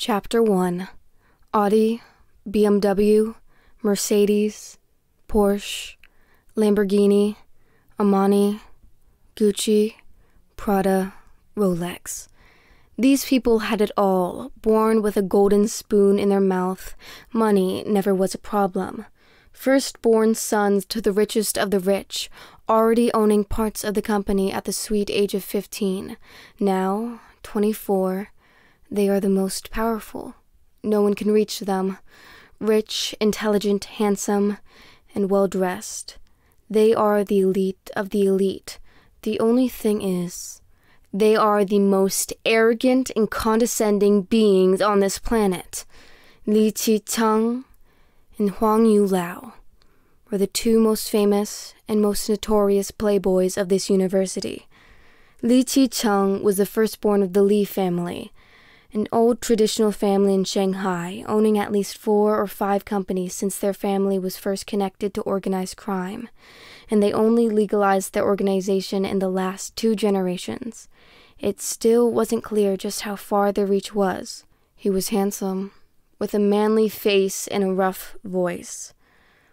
Chapter 1 Audi, BMW, Mercedes, Porsche, Lamborghini, Amani, Gucci, Prada, Rolex. These people had it all, born with a golden spoon in their mouth. Money never was a problem. First-born sons to the richest of the rich, already owning parts of the company at the sweet age of 15. Now, 24, they are the most powerful. No one can reach them. Rich, intelligent, handsome, and well dressed. They are the elite of the elite. The only thing is, they are the most arrogant and condescending beings on this planet. Li Qitang and Huang Yu Lao were the two most famous and most notorious playboys of this university. Li Qicheng was the firstborn of the Li family an old traditional family in Shanghai, owning at least four or five companies since their family was first connected to organized crime, and they only legalized their organization in the last two generations. It still wasn't clear just how far their reach was. He was handsome, with a manly face and a rough voice.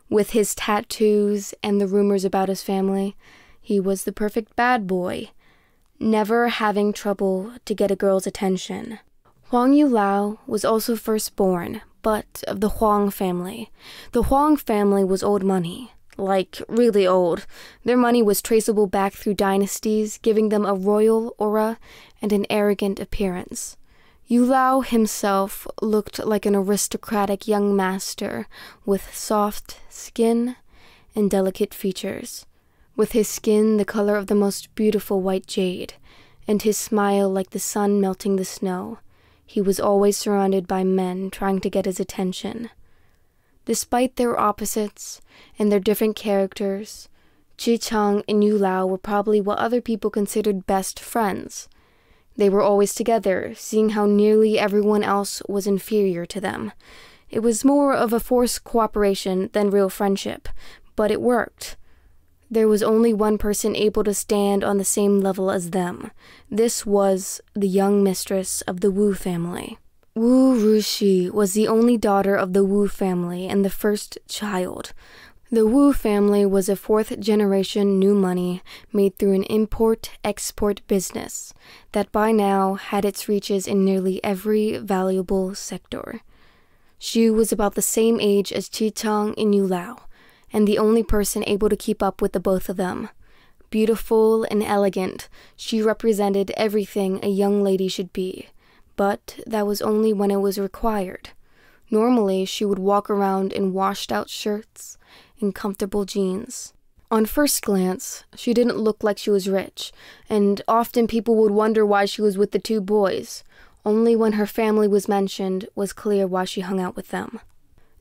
With his tattoos and the rumors about his family, he was the perfect bad boy, never having trouble to get a girl's attention. Huang Yu Lao was also first born, but of the Huang family. The Huang family was old money, like really old. Their money was traceable back through dynasties, giving them a royal aura and an arrogant appearance. Yu Lao himself looked like an aristocratic young master with soft skin and delicate features, with his skin the color of the most beautiful white jade, and his smile like the sun melting the snow. He was always surrounded by men trying to get his attention. Despite their opposites and their different characters, Chi Chang and Yu Lao were probably what other people considered best friends. They were always together, seeing how nearly everyone else was inferior to them. It was more of a forced cooperation than real friendship, but it worked. There was only one person able to stand on the same level as them. This was the young mistress of the Wu family. Wu Ruxi was the only daughter of the Wu family and the first child. The Wu family was a fourth generation new money made through an import export business that by now had its reaches in nearly every valuable sector. Xu was about the same age as Qi Tang and Yu Lao and the only person able to keep up with the both of them. Beautiful and elegant, she represented everything a young lady should be, but that was only when it was required. Normally, she would walk around in washed out shirts and comfortable jeans. On first glance, she didn't look like she was rich, and often people would wonder why she was with the two boys. Only when her family was mentioned was clear why she hung out with them.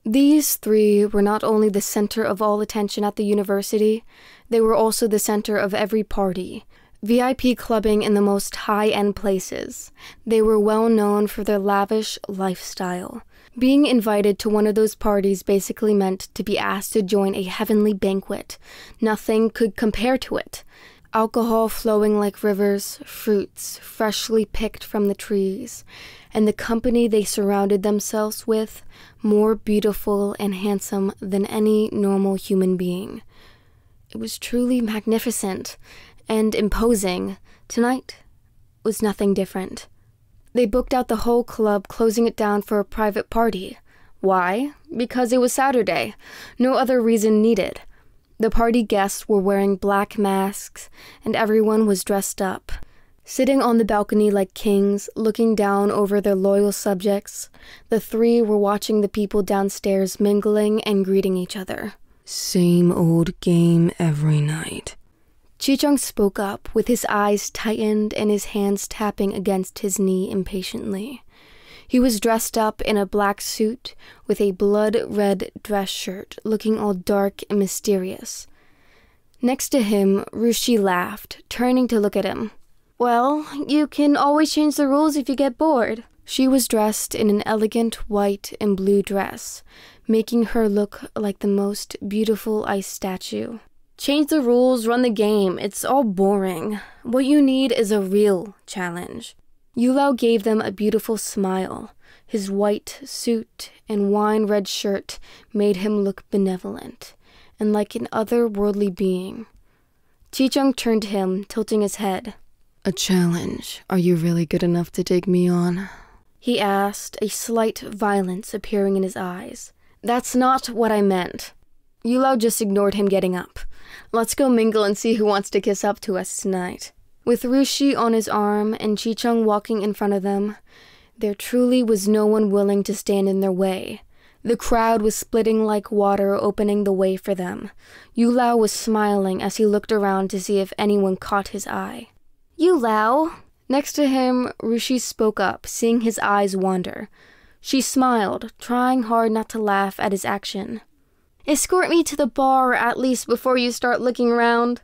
These three were not only the center of all attention at the university, they were also the center of every party. VIP clubbing in the most high end places. They were well known for their lavish lifestyle. Being invited to one of those parties basically meant to be asked to join a heavenly banquet. Nothing could compare to it alcohol flowing like rivers, fruits freshly picked from the trees, and the company they surrounded themselves with more beautiful and handsome than any normal human being. It was truly magnificent and imposing. Tonight was nothing different. They booked out the whole club, closing it down for a private party. Why? Because it was Saturday. No other reason needed. The party guests were wearing black masks, and everyone was dressed up. Sitting on the balcony like kings, looking down over their loyal subjects, the three were watching the people downstairs mingling and greeting each other. Same old game every night. Chichung spoke up, with his eyes tightened and his hands tapping against his knee impatiently. He was dressed up in a black suit with a blood red dress shirt, looking all dark and mysterious. Next to him, Rushi laughed, turning to look at him. Well, you can always change the rules if you get bored. She was dressed in an elegant white and blue dress, making her look like the most beautiful ice statue. Change the rules, run the game, it's all boring. What you need is a real challenge. Yulao gave them a beautiful smile. His white suit and wine red shirt made him look benevolent and like an otherworldly being. Chung turned to him, tilting his head. A challenge. Are you really good enough to take me on? He asked, a slight violence appearing in his eyes. That's not what I meant. Yulao just ignored him getting up. Let's go mingle and see who wants to kiss up to us tonight. With Rushi on his arm and Chichung walking in front of them, there truly was no one willing to stand in their way. The crowd was splitting like water, opening the way for them. Yu Lao was smiling as he looked around to see if anyone caught his eye. Yu Lao! Next to him, Rushi spoke up, seeing his eyes wander. She smiled, trying hard not to laugh at his action. Escort me to the bar at least before you start looking around.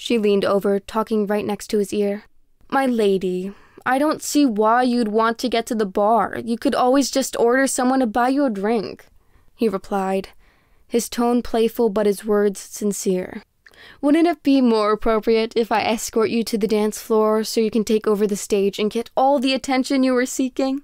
She leaned over, talking right next to his ear. My lady, I don't see why you'd want to get to the bar. You could always just order someone to buy you a drink, he replied, his tone playful but his words sincere. Wouldn't it be more appropriate if I escort you to the dance floor so you can take over the stage and get all the attention you were seeking?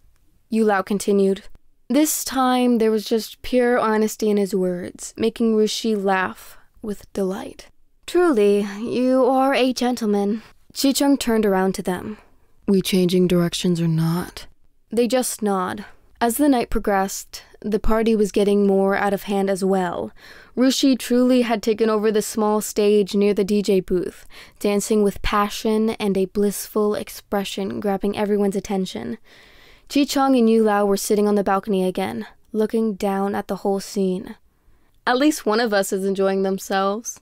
Yulao continued. This time there was just pure honesty in his words, making Rishi laugh with delight. Truly, you are a gentleman. Chichung turned around to them. We changing directions or not? They just nod. As the night progressed, the party was getting more out of hand as well. Rushi truly had taken over the small stage near the DJ booth, dancing with passion and a blissful expression grabbing everyone's attention. Chi Chong and Yu Lao were sitting on the balcony again, looking down at the whole scene. At least one of us is enjoying themselves,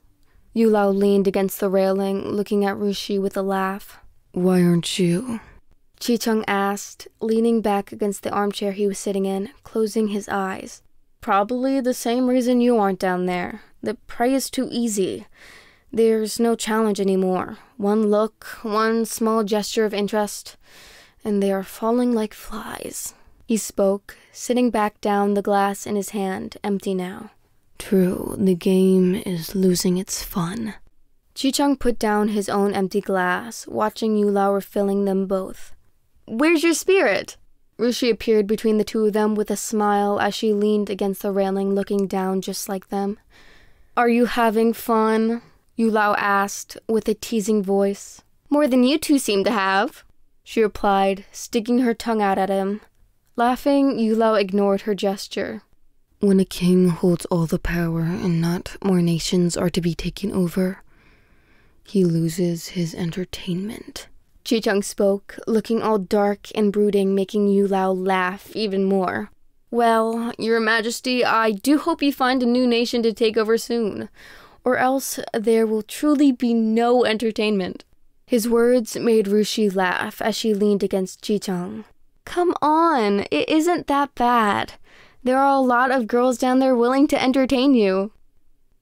Yulao leaned against the railing, looking at Rushi with a laugh. Why aren't you? Chicheng asked, leaning back against the armchair he was sitting in, closing his eyes. Probably the same reason you aren't down there. The prey is too easy. There's no challenge anymore. One look, one small gesture of interest, and they are falling like flies. He spoke, sitting back down, the glass in his hand, empty now. True, the game is losing its fun. Chichung put down his own empty glass, watching Yulaw refilling them both. Where's your spirit? Rushi appeared between the two of them with a smile as she leaned against the railing, looking down just like them. Are you having fun? Yulaw asked, with a teasing voice. More than you two seem to have, she replied, sticking her tongue out at him. Laughing, Yulaw ignored her gesture. When a king holds all the power and not more nations are to be taken over, he loses his entertainment. Chung spoke, looking all dark and brooding, making Yu Lao laugh even more. Well, Your Majesty, I do hope you find a new nation to take over soon, or else there will truly be no entertainment. His words made Rushi laugh as she leaned against Chung. Come on, it isn't that bad. There are a lot of girls down there willing to entertain you.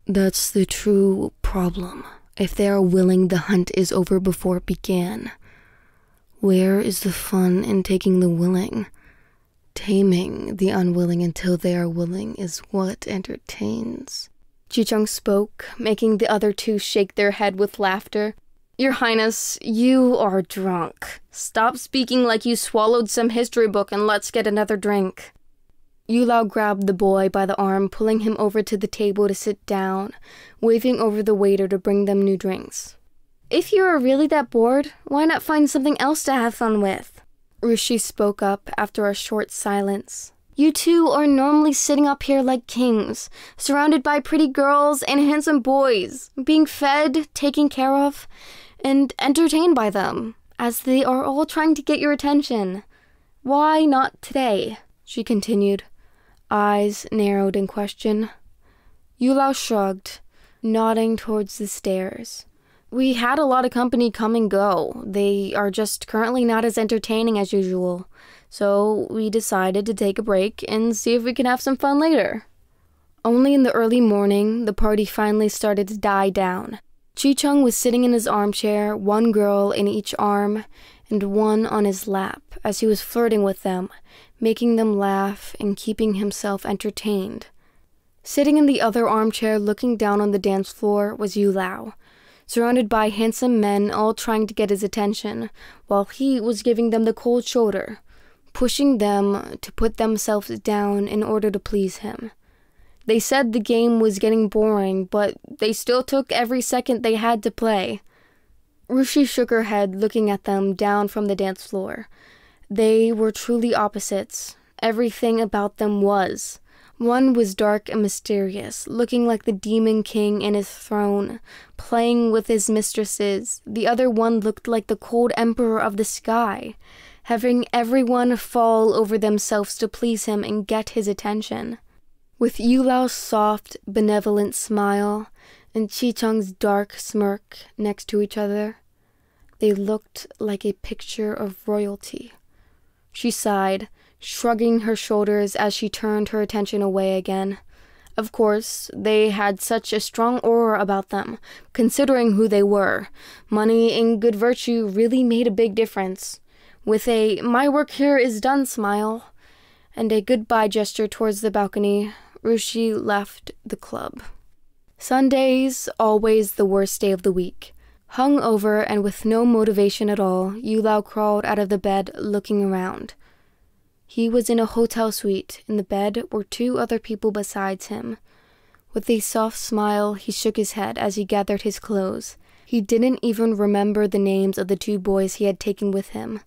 That's the true problem. If they are willing, the hunt is over before it began. Where is the fun in taking the willing? Taming the unwilling until they are willing is what entertains. Jicheng spoke, making the other two shake their head with laughter. Your Highness, you are drunk. Stop speaking like you swallowed some history book and let's get another drink. Yulao grabbed the boy by the arm, pulling him over to the table to sit down, waving over the waiter to bring them new drinks. If you are really that bored, why not find something else to have fun with? Rushi spoke up after a short silence. You two are normally sitting up here like kings, surrounded by pretty girls and handsome boys, being fed, taken care of, and entertained by them, as they are all trying to get your attention. Why not today? She continued, eyes narrowed in question. Yulao shrugged, nodding towards the stairs. We had a lot of company come and go. They are just currently not as entertaining as usual. So we decided to take a break and see if we can have some fun later. Only in the early morning, the party finally started to die down. Chi Chung was sitting in his armchair, one girl in each arm, and one on his lap as he was flirting with them, making them laugh and keeping himself entertained. Sitting in the other armchair looking down on the dance floor was Yu Lao, surrounded by handsome men all trying to get his attention, while he was giving them the cold shoulder, pushing them to put themselves down in order to please him. They said the game was getting boring, but they still took every second they had to play. Rushi shook her head, looking at them down from the dance floor. They were truly opposites. Everything about them was. One was dark and mysterious, looking like the demon king in his throne, playing with his mistresses. The other one looked like the cold emperor of the sky, having everyone fall over themselves to please him and get his attention. With Yulao's soft, benevolent smile and Chi dark smirk next to each other, they looked like a picture of royalty. She sighed, shrugging her shoulders as she turned her attention away again. Of course, they had such a strong aura about them, considering who they were. Money and good virtue really made a big difference. With a my work here is done smile and a goodbye gesture towards the balcony, Rushi left the club. Sunday's always the worst day of the week. Hung over and with no motivation at all, Yulao crawled out of the bed looking around. He was in a hotel suite. In the bed were two other people besides him. With a soft smile, he shook his head as he gathered his clothes. He didn't even remember the names of the two boys he had taken with him,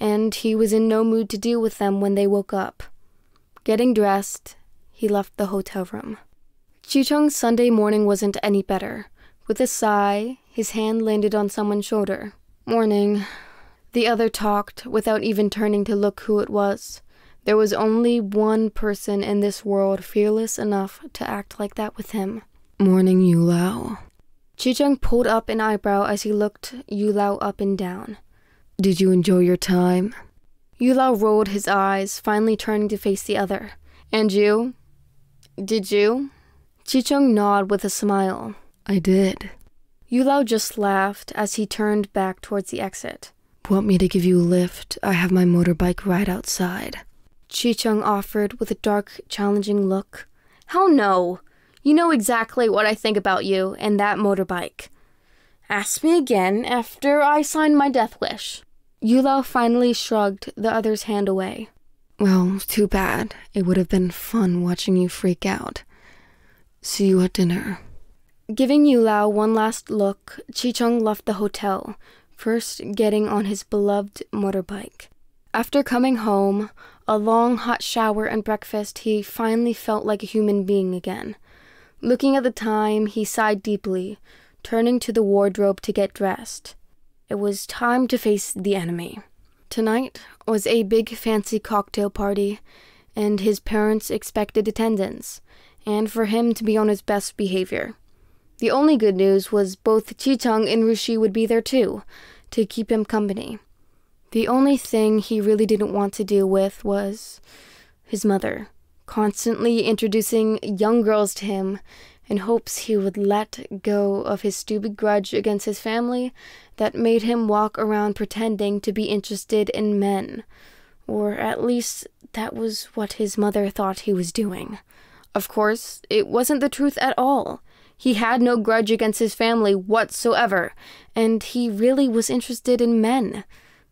and he was in no mood to deal with them when they woke up. Getting dressed, he left the hotel room. Chu Cheng's Sunday morning wasn't any better. With a sigh, his hand landed on someone's shoulder. Morning. The other talked without even turning to look who it was. There was only one person in this world fearless enough to act like that with him. Morning, Yu Lao. Chijung pulled up an eyebrow as he looked Yu Lao up and down. Did you enjoy your time? Yu Lao rolled his eyes, finally turning to face the other. And you? Did you? Chichung nodded with a smile. I did. Yulao just laughed as he turned back towards the exit. Want me to give you a lift? I have my motorbike right outside. Chi Chung offered with a dark, challenging look. Hell no! You know exactly what I think about you and that motorbike. Ask me again after I sign my death wish. Yulao finally shrugged the other's hand away. Well, too bad. It would have been fun watching you freak out. See you at dinner. Giving Yu Lao one last look, Chi Cheng left the hotel, first getting on his beloved motorbike. After coming home, a long hot shower and breakfast, he finally felt like a human being again. Looking at the time, he sighed deeply, turning to the wardrobe to get dressed. It was time to face the enemy. Tonight was a big fancy cocktail party, and his parents expected attendance, and for him to be on his best behavior. The only good news was both Chichang and Rushi would be there too, to keep him company. The only thing he really didn't want to deal with was his mother, constantly introducing young girls to him in hopes he would let go of his stupid grudge against his family that made him walk around pretending to be interested in men. Or at least that was what his mother thought he was doing. Of course, it wasn't the truth at all. He had no grudge against his family whatsoever, and he really was interested in men.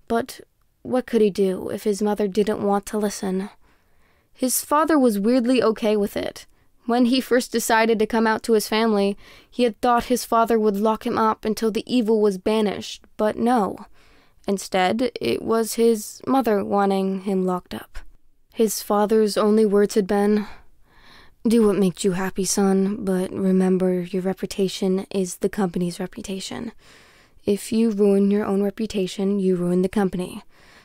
But what could he do if his mother didn't want to listen? His father was weirdly okay with it. When he first decided to come out to his family, he had thought his father would lock him up until the evil was banished, but no. Instead, it was his mother wanting him locked up. His father's only words had been, do what makes you happy, son, but remember your reputation is the company's reputation. If you ruin your own reputation, you ruin the company.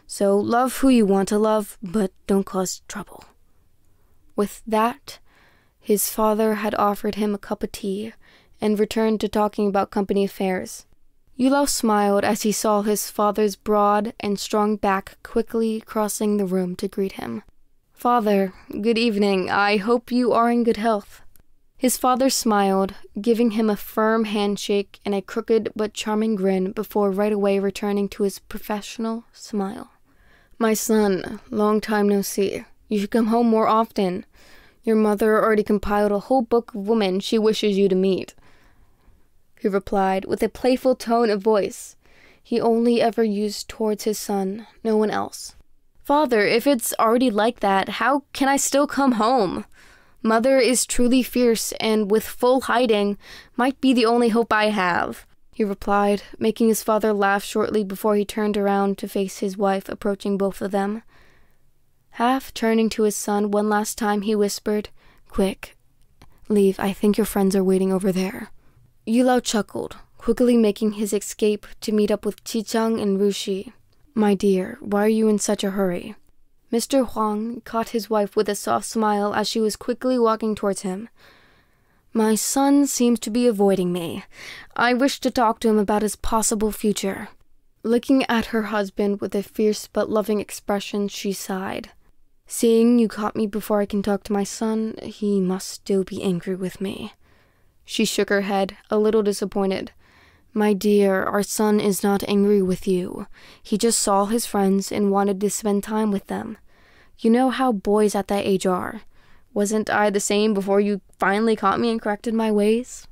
So love who you want to love, but don't cause trouble. With that, his father had offered him a cup of tea and returned to talking about company affairs. Yulov smiled as he saw his father's broad and strong back quickly crossing the room to greet him. Father, good evening. I hope you are in good health. His father smiled, giving him a firm handshake and a crooked but charming grin before right away returning to his professional smile. My son, long time no see. You should come home more often. Your mother already compiled a whole book of women she wishes you to meet. He replied with a playful tone of voice he only ever used towards his son, no one else. Father, if it's already like that, how can I still come home? Mother is truly fierce, and with full hiding, might be the only hope I have, he replied, making his father laugh shortly before he turned around to face his wife approaching both of them. Half turning to his son one last time, he whispered, Quick, leave, I think your friends are waiting over there. Yulao chuckled, quickly making his escape to meet up with Chichang and Rushi. My dear, why are you in such a hurry? Mr. Huang caught his wife with a soft smile as she was quickly walking towards him. My son seems to be avoiding me. I wish to talk to him about his possible future. Looking at her husband with a fierce but loving expression, she sighed. Seeing you caught me before I can talk to my son, he must still be angry with me. She shook her head, a little disappointed. My dear, our son is not angry with you. He just saw his friends and wanted to spend time with them. You know how boys at that age are. Wasn't I the same before you finally caught me and corrected my ways?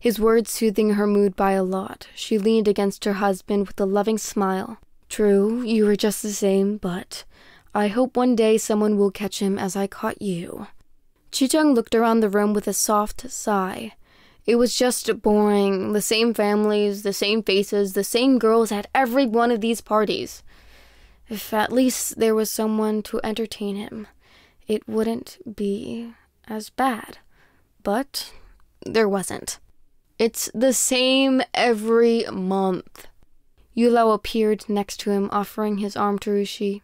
His words soothing her mood by a lot, she leaned against her husband with a loving smile. True, you were just the same, but I hope one day someone will catch him as I caught you. Chicheng looked around the room with a soft sigh. It was just boring. The same families, the same faces, the same girls at every one of these parties. If at least there was someone to entertain him, it wouldn't be as bad. But there wasn't. It's the same every month. Yulao appeared next to him, offering his arm to Rushi.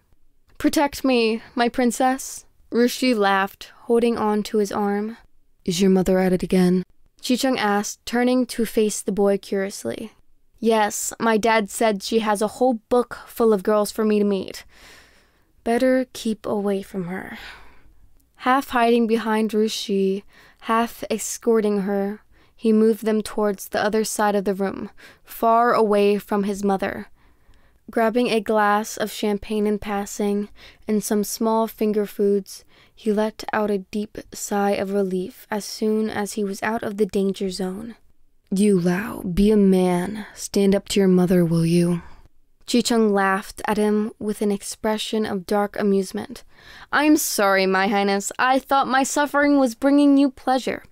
Protect me, my princess. Rushi laughed, holding on to his arm. Is your mother at it again? Chicheng asked, turning to face the boy curiously. Yes, my dad said she has a whole book full of girls for me to meet. Better keep away from her. Half hiding behind Rushi, half escorting her, he moved them towards the other side of the room, far away from his mother. Grabbing a glass of champagne in passing and some small finger foods, he let out a deep sigh of relief as soon as he was out of the danger zone. You, Lao, be a man. Stand up to your mother, will you? Chi laughed at him with an expression of dark amusement. I'm sorry, my highness. I thought my suffering was bringing you pleasure.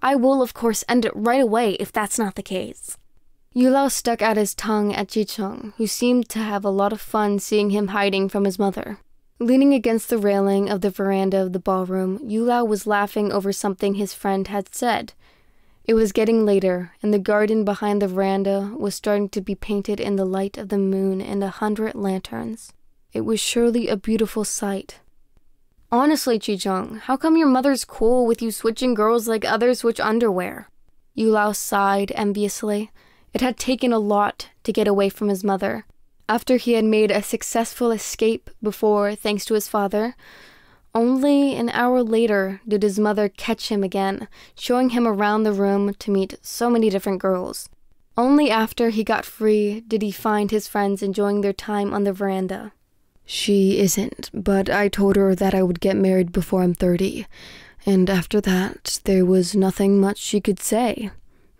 I will, of course, end it right away if that's not the case. Yulao stuck out his tongue at Chichung, who seemed to have a lot of fun seeing him hiding from his mother. Leaning against the railing of the veranda of the ballroom, Yulao was laughing over something his friend had said. It was getting later, and the garden behind the veranda was starting to be painted in the light of the moon and a hundred lanterns. It was surely a beautiful sight. Honestly, Chijung, how come your mother's cool with you switching girls like others switch underwear? Yulao sighed enviously. It had taken a lot to get away from his mother after he had made a successful escape before, thanks to his father. Only an hour later did his mother catch him again, showing him around the room to meet so many different girls. Only after he got free did he find his friends enjoying their time on the veranda. She isn't, but I told her that I would get married before I'm 30. And after that, there was nothing much she could say.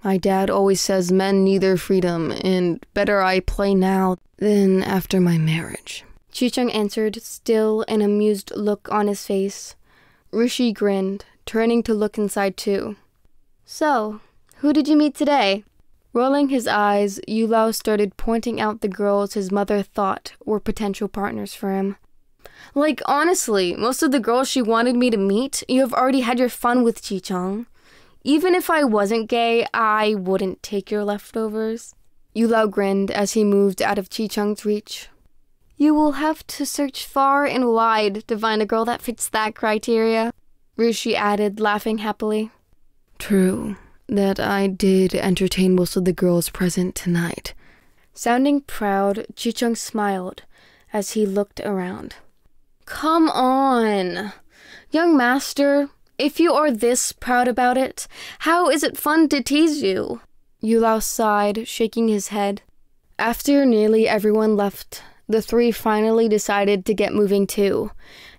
My dad always says men need their freedom, and better I play now then after my marriage. Chichung answered, still an amused look on his face. Rishi grinned, turning to look inside too. So, who did you meet today? Rolling his eyes, Yulao started pointing out the girls his mother thought were potential partners for him. Like, honestly, most of the girls she wanted me to meet, you have already had your fun with Chichung. Even if I wasn't gay, I wouldn't take your leftovers. Yulao grinned as he moved out of Chi Chung's reach. You will have to search far and wide to find a girl that fits that criteria, Rushi added, laughing happily. True, that I did entertain most of the girls present tonight. Sounding proud, Chichung smiled as he looked around. Come on! Young master, if you are this proud about it, how is it fun to tease you? Yulao sighed, shaking his head. After nearly everyone left, the three finally decided to get moving too.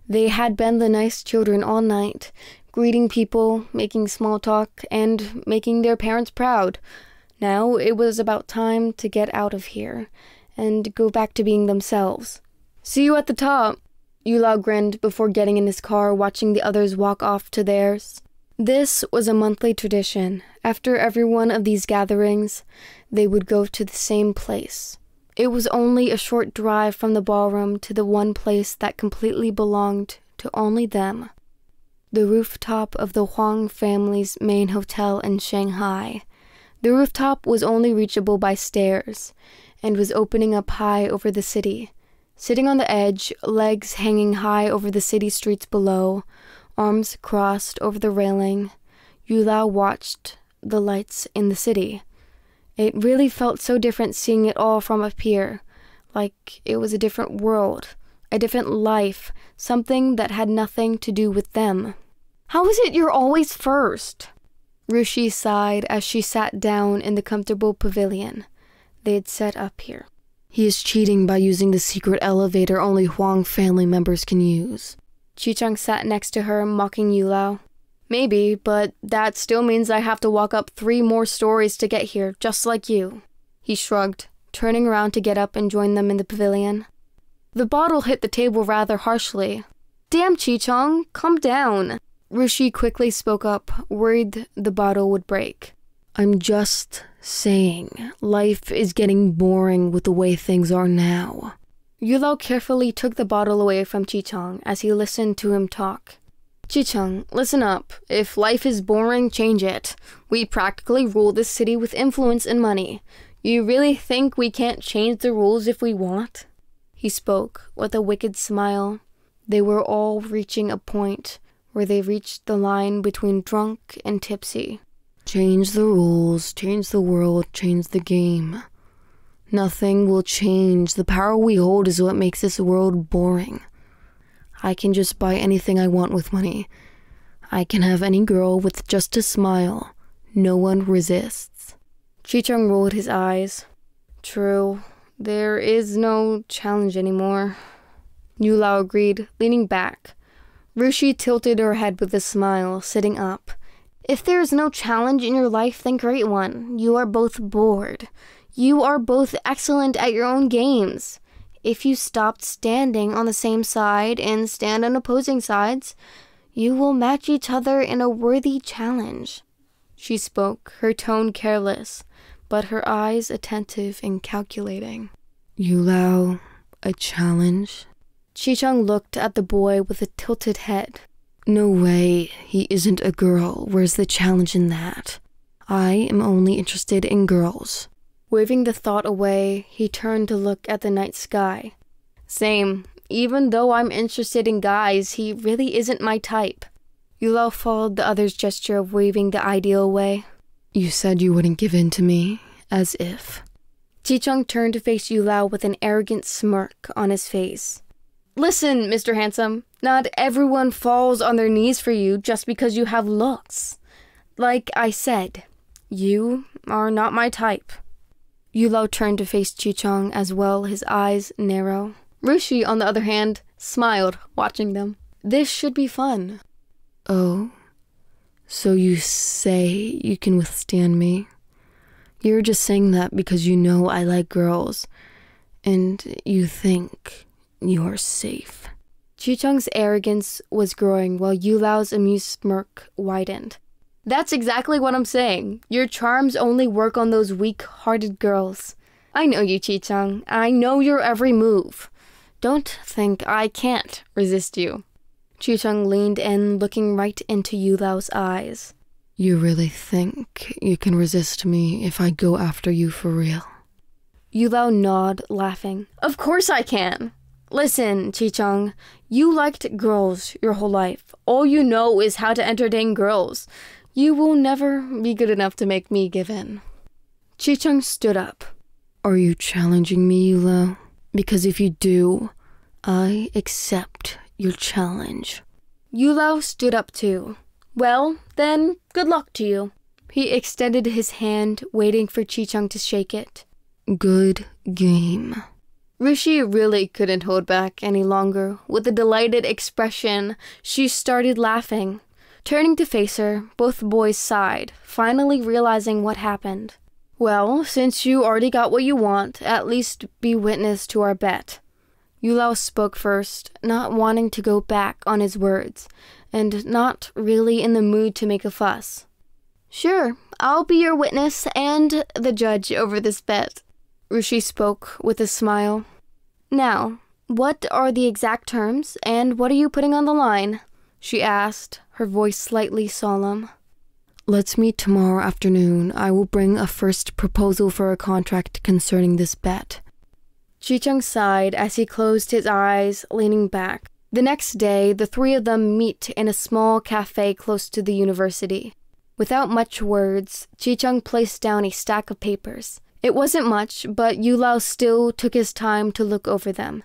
They had been the nice children all night, greeting people, making small talk, and making their parents proud. Now it was about time to get out of here and go back to being themselves. See you at the top. Yulao grinned before getting in his car, watching the others walk off to theirs. This was a monthly tradition. After every one of these gatherings, they would go to the same place. It was only a short drive from the ballroom to the one place that completely belonged to only them the rooftop of the Huang family's main hotel in Shanghai. The rooftop was only reachable by stairs and was opening up high over the city. Sitting on the edge, legs hanging high over the city streets below, arms crossed over the railing, Yulaw watched the lights in the city. It really felt so different seeing it all from up here, like it was a different world, a different life, something that had nothing to do with them. How is it you're always first? Rushi sighed as she sat down in the comfortable pavilion they had set up here. He is cheating by using the secret elevator only Huang family members can use. Chichang sat next to her, mocking Yulao. Maybe, but that still means I have to walk up three more stories to get here, just like you. He shrugged, turning around to get up and join them in the pavilion. The bottle hit the table rather harshly. Damn, Chichong, calm down. Rishi quickly spoke up, worried the bottle would break. I'm just saying, life is getting boring with the way things are now. Yulao carefully took the bottle away from Chichang as he listened to him talk. Chichang, listen up. If life is boring, change it. We practically rule this city with influence and money. You really think we can't change the rules if we want? He spoke with a wicked smile. They were all reaching a point where they reached the line between drunk and tipsy. Change the rules, change the world, change the game. Nothing will change. The power we hold is what makes this world boring. I can just buy anything I want with money. I can have any girl with just a smile. No one resists. Chichung rolled his eyes. True. There is no challenge anymore. Yu Lao agreed, leaning back. Rushi tilted her head with a smile, sitting up. If there is no challenge in your life, then great one. You are both bored. You are both excellent at your own games. If you stopped standing on the same side and stand on opposing sides, you will match each other in a worthy challenge. She spoke, her tone careless, but her eyes attentive and calculating. You a challenge? Chichang looked at the boy with a tilted head. No way, he isn't a girl. Where's the challenge in that? I am only interested in girls. Waving the thought away, he turned to look at the night sky. Same. Even though I'm interested in guys, he really isn't my type. Yulao followed the other's gesture of waving the ideal away. You said you wouldn't give in to me, as if. Jicheng turned to face Yulao with an arrogant smirk on his face. Listen, Mr. Handsome, not everyone falls on their knees for you just because you have looks. Like I said, you are not my type. Yulao turned to face Chichong as well, his eyes narrow. Rushi, on the other hand, smiled, watching them. This should be fun. Oh, so you say you can withstand me? You're just saying that because you know I like girls, and you think you're safe. Chichong's arrogance was growing while Yulao's amused smirk widened. That's exactly what I'm saying. Your charms only work on those weak hearted girls. I know you, Chi Chang. I know your every move. Don't think I can't resist you. Chi Chang leaned in, looking right into Yu Lao's eyes. You really think you can resist me if I go after you for real? Yu Lao nod, laughing. Of course I can. Listen, Chi Chang, you liked girls your whole life. All you know is how to entertain girls. You will never be good enough to make me give in. Chi Chung stood up. Are you challenging me, Yulo? Because if you do, I accept your challenge. Yulao stood up too. Well, then, good luck to you. He extended his hand, waiting for Chi Chung to shake it. Good game. Rishi really couldn't hold back any longer. With a delighted expression, she started laughing. Turning to face her, both boys sighed, finally realizing what happened. Well, since you already got what you want, at least be witness to our bet. Yulao spoke first, not wanting to go back on his words, and not really in the mood to make a fuss. Sure, I'll be your witness and the judge over this bet. Rushi spoke with a smile. Now, what are the exact terms, and what are you putting on the line? she asked, her voice slightly solemn. Let's meet tomorrow afternoon. I will bring a first proposal for a contract concerning this bet. Chi Chung sighed as he closed his eyes, leaning back. The next day, the three of them meet in a small cafe close to the university. Without much words, Chi Chung placed down a stack of papers. It wasn't much, but Yu Lao still took his time to look over them.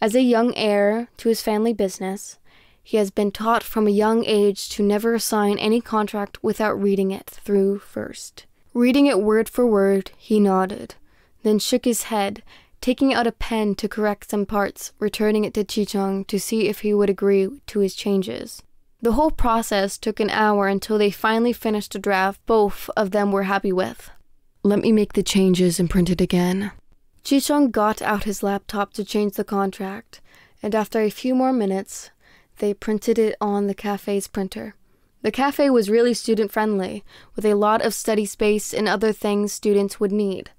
As a young heir to his family business, he has been taught from a young age to never sign any contract without reading it through first. Reading it word for word, he nodded, then shook his head, taking out a pen to correct some parts, returning it to Chichong to see if he would agree to his changes. The whole process took an hour until they finally finished a draft both of them were happy with. Let me make the changes and print it again. Chichong got out his laptop to change the contract, and after a few more minutes, they printed it on the cafe's printer. The cafe was really student friendly, with a lot of study space and other things students would need.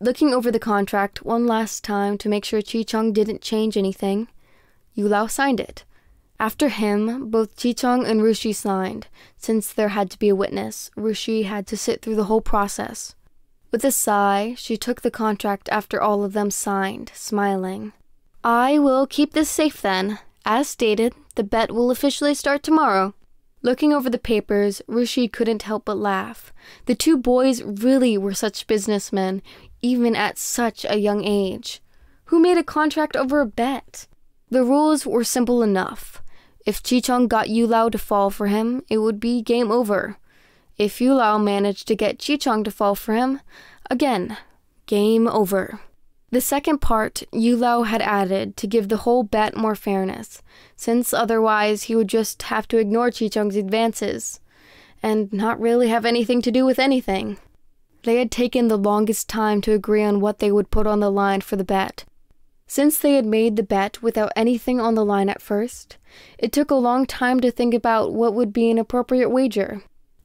Looking over the contract one last time to make sure Chichong didn't change anything, Yulao signed it. After him, both Chichong and Rushi signed. Since there had to be a witness, Rushi had to sit through the whole process. With a sigh, she took the contract after all of them signed, smiling. I will keep this safe then, as stated, the bet will officially start tomorrow. Looking over the papers, Rishi couldn't help but laugh. The two boys really were such businessmen, even at such a young age. Who made a contract over a bet? The rules were simple enough. If Chichong got Yu Lao to fall for him, it would be game over. If Yu Lao managed to get Chichong to fall for him, again, game over. The second part Yulo had added to give the whole bet more fairness, since otherwise he would just have to ignore Chichung's advances and not really have anything to do with anything. They had taken the longest time to agree on what they would put on the line for the bet. Since they had made the bet without anything on the line at first, it took a long time to think about what would be an appropriate wager.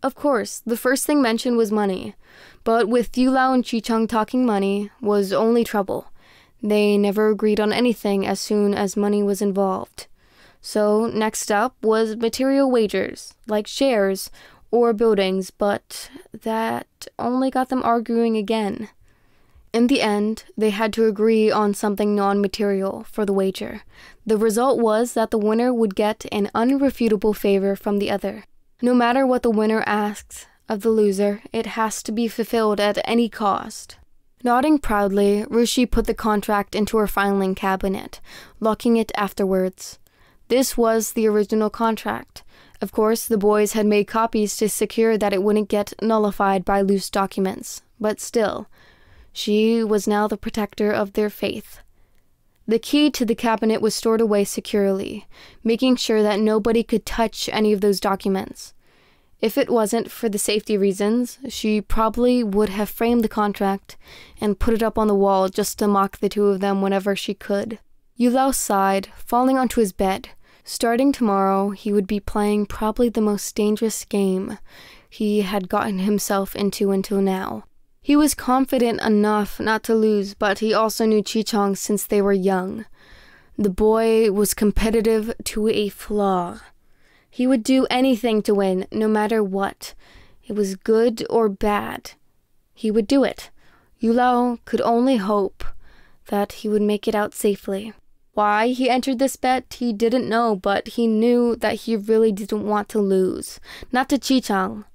Of course, the first thing mentioned was money, but with Yu Lao and Chung talking money was only trouble. They never agreed on anything as soon as money was involved. So, next up was material wagers, like shares or buildings, but that only got them arguing again. In the end, they had to agree on something non material for the wager. The result was that the winner would get an unrefutable favor from the other. No matter what the winner asks of the loser, it has to be fulfilled at any cost. Nodding proudly, Rushi put the contract into her filing cabinet, locking it afterwards. This was the original contract. Of course, the boys had made copies to secure that it wouldn't get nullified by loose documents, but still, she was now the protector of their faith. The key to the cabinet was stored away securely, making sure that nobody could touch any of those documents. If it wasn't for the safety reasons, she probably would have framed the contract and put it up on the wall just to mock the two of them whenever she could. Yulao sighed, falling onto his bed. Starting tomorrow, he would be playing probably the most dangerous game he had gotten himself into until now. He was confident enough not to lose, but he also knew Chichong since they were young. The boy was competitive to a flaw. He would do anything to win, no matter what. It was good or bad. He would do it. Yulao could only hope that he would make it out safely. Why he entered this bet, he didn't know, but he knew that he really didn't want to lose. Not to Chichang.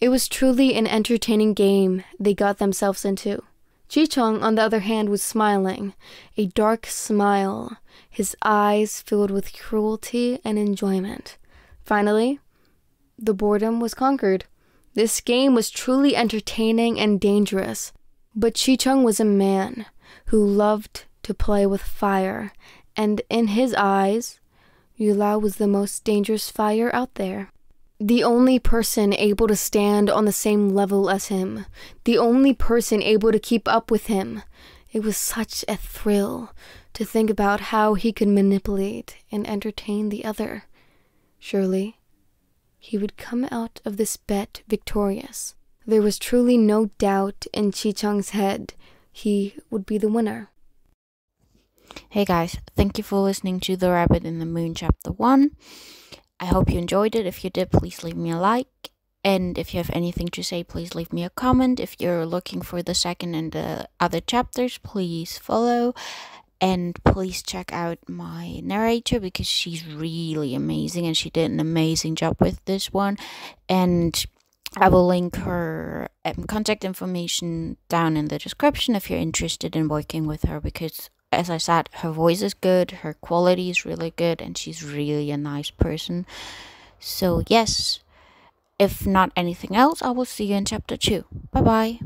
It was truly an entertaining game they got themselves into. Ji Chong, on the other hand, was smiling, a dark smile, his eyes filled with cruelty and enjoyment. Finally, the boredom was conquered. This game was truly entertaining and dangerous, but Chi Chung was a man who loved to play with fire, and in his eyes, Yulao was the most dangerous fire out there. The only person able to stand on the same level as him, the only person able to keep up with him. It was such a thrill to think about how he could manipulate and entertain the other. Surely, he would come out of this bet victorious. There was truly no doubt in Chi Chang's head he would be the winner. Hey guys, thank you for listening to The Rabbit in the Moon, Chapter 1. I hope you enjoyed it. If you did, please leave me a like. And if you have anything to say, please leave me a comment. If you're looking for the second and the other chapters, please follow. And please check out my narrator because she's really amazing and she did an amazing job with this one. And I will link her um, contact information down in the description if you're interested in working with her because as I said, her voice is good, her quality is really good, and she's really a nice person. So, yes, if not anything else, I will see you in chapter 2. Bye bye.